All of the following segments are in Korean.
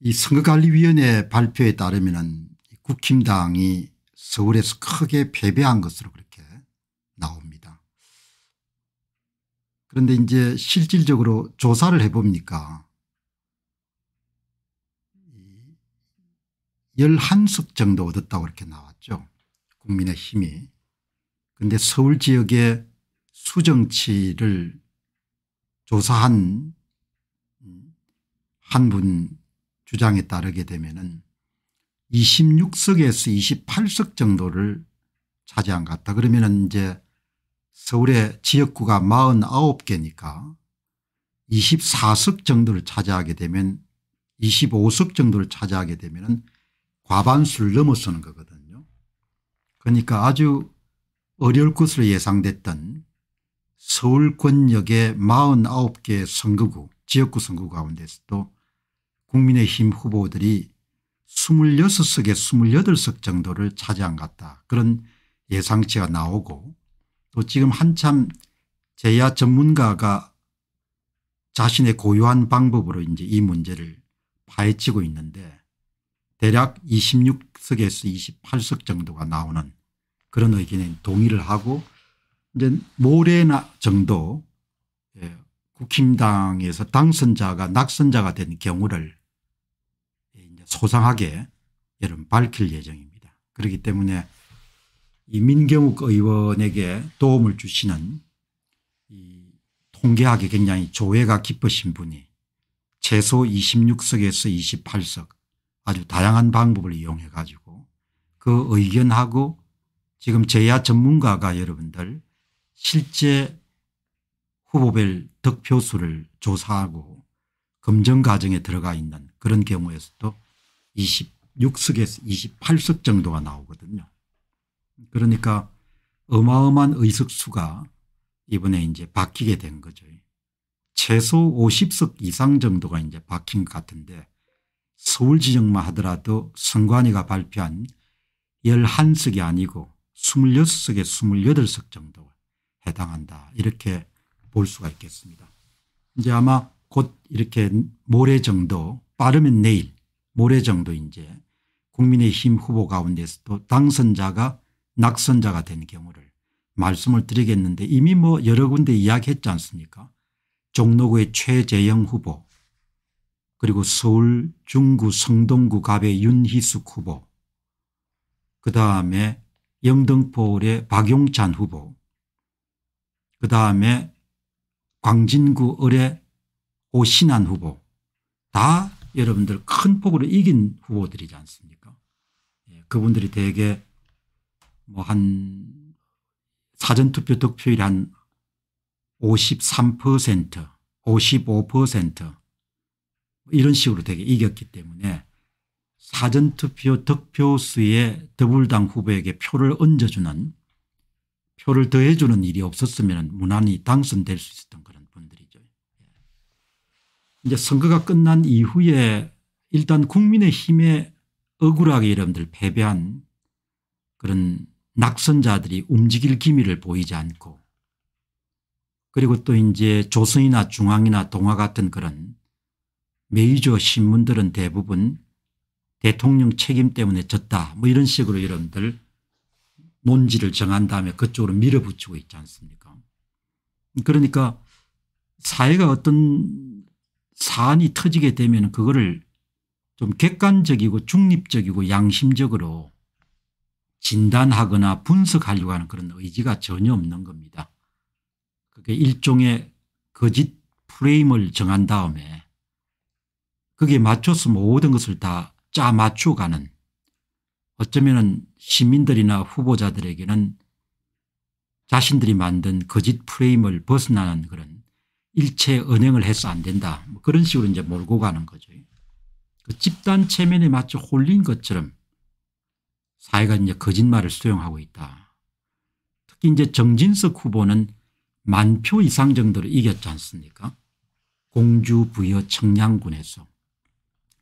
이 선거관리위원회 발표에 따르면 국힘당이 서울에서 크게 패배한 것으로 그렇게 나옵니다. 그런데 이제 실질적으로 조사를 해보니까 11석 정도 얻었다고 이렇게 나왔죠. 국민의 힘이. 그런데 서울 지역의 수정치를 조사한 한분 주장에 따르게 되면은 26석에서 28석 정도를 차지한 것 같다. 그러면은 이제 서울의 지역구가 49개니까 24석 정도를 차지하게 되면 25석 정도를 차지하게 되면은 과반수를 넘어서는 거거든요. 그러니까 아주 어려울 것으로 예상됐던 서울 권역의 49개 선거구 지역구 선거 가운데서도 국민의힘 후보들이 26석에 28석 정도를 차지한 것 같다. 그런 예상치가 나오고 또 지금 한참 제야 전문가가 자신의 고유한 방법으로 이제 이 문제를 파헤치고 있는데 대략 26석에서 28석 정도가 나오는 그런 의견에 동의를 하고 이제 모레나 정도 예, 국힘당에서 당선자가 낙선자가 된 경우를 소상하게 여러분 밝힐 예정입니다. 그렇기 때문에 이 민경욱 의원에게 도움을 주시는 이 통계학에 굉장히 조회가 깊으신 분이 최소 26석에서 28석 아주 다양한 방법을 이용해 가지고 그 의견하고 지금 제야 전문가가 여러분들 실제 후보별 득표수를 조사하고 검증 과정에 들어가 있는 그런 경우에서도 26석에서 28석 정도가 나오거든요. 그러니까 어마어마한 의석수가 이번에 이제 바뀌게 된 거죠. 최소 50석 이상 정도가 이제 바뀐 것 같은데 서울 지역만 하더라도 선관위가 발표한 11석이 아니고 26석에 28석 정도 가 해당한다 이렇게 볼 수가 있겠습니다. 이제 아마 곧 이렇게 모레 정도 빠르면 내일 모레 정도 이제 국민의힘 후보 가운데서도 당선자가 낙선자가 된 경우를 말씀을 드리겠는데 이미 뭐 여러 군데 이야기했지 않습니까 종로구의 최재영 후보 그리고 서울 중구 성동구 갑의 윤희숙 후보 그다음에 영등포울의 박용찬 후보 그다음에 광진구 을의 오신환 후보 다 여러분들 큰 폭으로 이긴 후보들이지 않습니까? 예, 그분들이 대개 뭐한 사전투표 득표율이 한53% 55% 뭐 이런 식으로 되게 이겼기 때문에 사전투표 득표수에 더불당 후보에게 표를 얹어주는 표를 더해주는 일이 없었으면 무난히 당선될 수 있었던 거라. 이제 선거가 끝난 이후에 일단 국민의힘에 억울하게 여러분들 패배한 그런 낙선자들이 움직일 기미를 보이지 않고 그리고 또 이제 조선이나 중앙이나 동화 같은 그런 메이저 신문들은 대부분 대통령 책임 때문에 졌다 뭐 이런 식으로 여러분들 논지를 정한 다음에 그쪽으로 밀어붙이고 있지 않습니까 그러니까 사회가 어떤 사안이 터지게 되면 그거를 좀 객관적이고 중립적이고 양심적으로 진단하거나 분석하려고 하는 그런 의지가 전혀 없는 겁니다. 그게 일종의 거짓 프레임을 정한 다음에 그게 맞춰서 모든 것을 다 짜맞춰가는 어쩌면 시민들이나 후보자들에게는 자신들이 만든 거짓 프레임을 벗어나는 그런 일체 은행을 해서 안 된다. 뭐 그런 식으로 이제 몰고 가는 거죠. 그 집단 체면에 맞춰 홀린 것처럼 사회가 이제 거짓말을 수용하고 있다. 특히 이제 정진석 후보는 만 표 이상 정도로 이겼지 않습니까? 공주 부여 청량군에서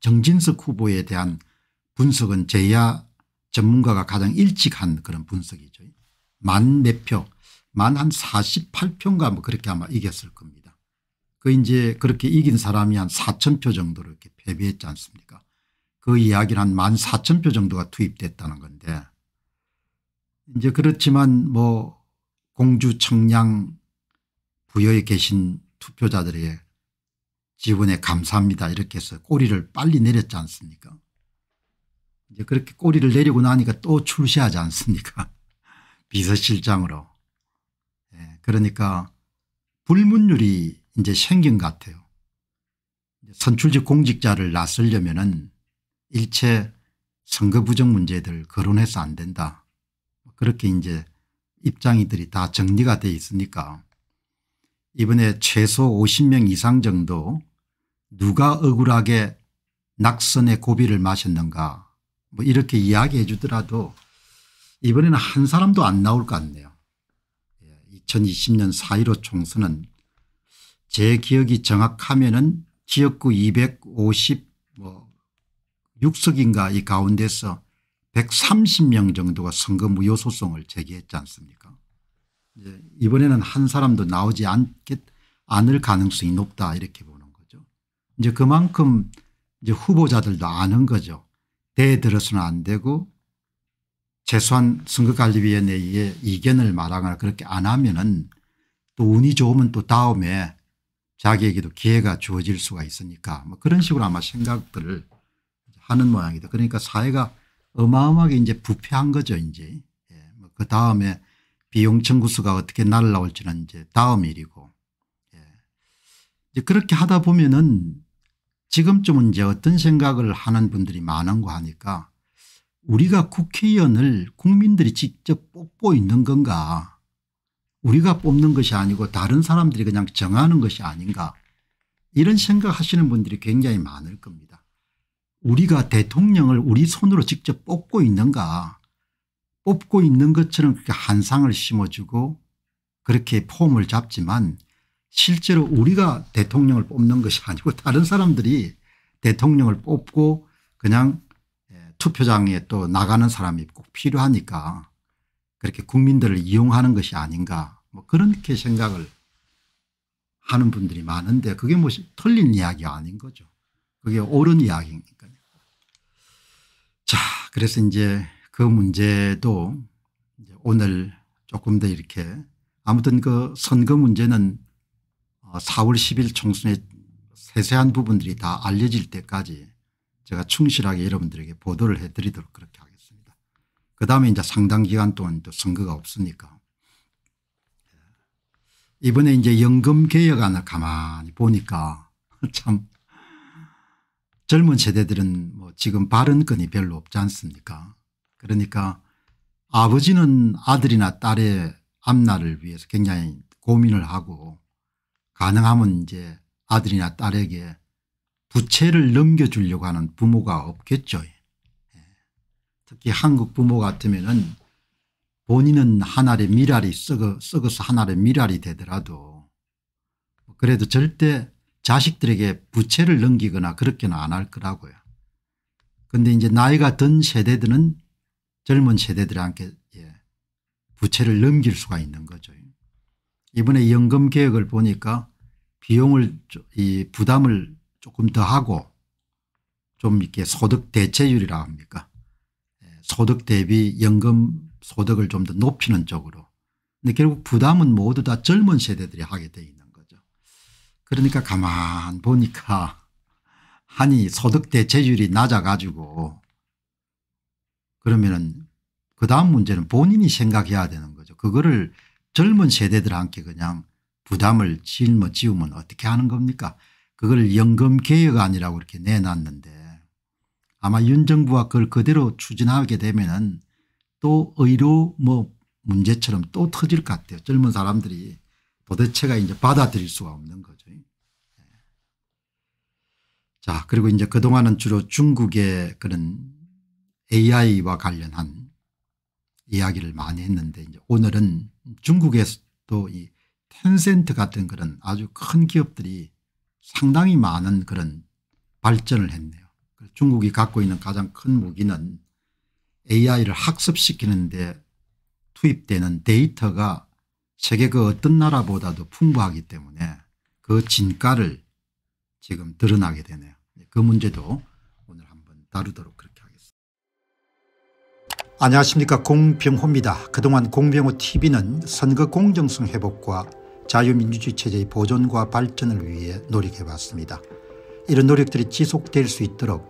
정진석 후보에 대한 분석은 제야 전문가가 가장 일찍 한 그런 분석이죠. 만 몇 표, 만 한 48표인가 뭐 그렇게 아마 이겼을 겁니다. 그 이제 그렇게 이긴 사람이 한 4천 표 정도를 이렇게 패배했지 않습니까 그 이야기를 한 1만 4천 표 정도가 투입됐다는 건데 이제 그렇지만 뭐 공주 청량 부여에 계신 투표자들의 지분에 감사합니다 이렇게 해서 꼬리를 빨리 내렸지 않습니까 이제 그렇게 꼬리를 내리고 나니까 또 출시하지 않습니까 비서실장으로 예, 그러니까 불문율이 이제 생긴 것 같아요. 선출직 공직자를 나서려면은 일체 선거 부정 문제들 거론해서 안 된다. 그렇게 이제 입장이들이 다 정리가 돼 있으니까 이번에 최소 50명 이상 정도 누가 억울하게 낙선의 고비를 마셨는가 뭐 이렇게 이야기해 주더라도 이번에는 한 사람도 안 나올 것 같네요. 2020년 예, 4.15 총선은 제 기억이 정확하면은 지역구 250뭐 6석인가 이 가운데서 130명 정도가 선거 무효 소송을 제기했지 않습니까 이번에는 한 사람도 나오지 않겠, 않을 가능성이 높다 이렇게 보는 거죠. 이제 그만큼 이제 후보자들도 아는 거죠. 대에 들어서는 안 되고 최소한 선거관리위원회의 이견을 말하거나 그렇게 안 하면은 또 운이 좋으면 또 다음에 자기에게도 기회가 주어질 수가 있으니까 뭐 그런 식으로 아마 생각들을 하는 모양이다. 그러니까 사회가 어마어마하게 이제 부패한 거죠 이제 예. 뭐그 다음에 비용 청구수가 어떻게 날라올지는 이제 다음 일이고 예. 이제 그렇게 하다 보면은 지금쯤은 이제 어떤 생각을 하는 분들이 많은 거 하니까 우리가 국회의원을 국민들이 직접 뽑고 있는 건가 우리가 뽑는 것이 아니고 다른 사람들이 그냥 정하는 것이 아닌가 이런 생각하시는 분들이 굉장히 많을 겁니다. 우리가 대통령을 우리 손으로 직접 뽑고 있는가 뽑고 있는 것처럼 그렇게 한상을 심어주고 그렇게 폼을 잡지만 실제로 우리가 대통령을 뽑는 것이 아니고 다른 사람들이 대통령을 뽑고 그냥 예, 투표장에 또 나가는 사람이 꼭 필요하니까 그렇게 국민들을 이용하는 것이 아닌가 뭐 그렇게 생각을 하는 분들이 많은데 그게 뭐 틀린 이야기 아닌 거죠. 그게 옳은 이야기니까요. 자 그래서 이제 그 문제도 이제 오늘 조금 더 이렇게 아무튼 그 선거 문제는 4월 어, 10일 총선에 세세한 부분들이 다 알려질 때까지 제가 충실하게 여러분들에게 보도를 해드리도록 그렇게 하겠습니다. 그다음에 이제 상당 기간 동안 또 선거가 없으니까 이번에 이제 연금 개혁안을 가만히 보니까 참 젊은 세대들은 뭐 지금 발언권이 별로 없지 않습니까 그러니까 아버지는 아들이나 딸의 앞날을 위해서 굉장히 고민을 하고 가능하면 이제 아들이나 딸에게 부채를 넘겨주려고 하는 부모가 없겠죠. 특히 한국 부모 같으면은 본인은 하나의 미랄이 썩어, 썩어서 하나의 미랄이 되더라도 뭐 그래도 절대 자식들에게 부채를 넘기거나 그렇게는 안 할 거라고요. 근데 이제 나이가 든 세대들은 젊은 세대들한테 예, 부채를 넘길 수가 있는 거죠. 이번에 연금 계획을 보니까 비용을 이 부담을 조금 더 하고 좀 이렇게 소득 대체율이라 합니까 소득 대비 연금 소득을 좀 더 높이는 쪽으로 근데 결국 부담은 모두 다 젊은 세대들이 하게 돼 있는 거죠. 그러니까 가만 보니까 아니 소득 대체율이 낮아가지고 그러면은 그 다음 문제는 본인이 생각해야 되는 거죠. 그거를 젊은 세대들한테 그냥 부담을 짊어 지우면 어떻게 하는 겁니까? 그걸 연금 개혁안이라고 이렇게 내놨는데 아마 윤 정부가 그걸 그대로 추진하게 되면은 또 의료 뭐 문제처럼 또 터질 것 같아요. 젊은 사람들이 도대체가 이제 받아들일 수가 없는 거죠. 예. 자, 그리고 이제 그동안은 주로 중국의 그런 AI와 관련한 이야기를 많이 했는데 이제 오늘은 중국에서도 이 텐센트 같은 그런 아주 큰 기업들이 상당히 많은 그런 발전을 했네요. 그 중국이 갖고 있는 가장 큰 무기는 AI를 학습시키는 데 투입되는 데이터가 세계 그 어떤 나라보다도 풍부하기 때문에 그 진가를 지금 드러나게 되네요. 네, 그 문제도 오늘 한번 다루도록 그렇게 하겠습니다. 안녕하십니까 공병호입니다. 그동안 공병호 tv는 선거 공정성 회복과 자유민주주의 체제의 보존과 발전을 위해 노력해왔습니다. 이런 노력들이 지속될 수 있도록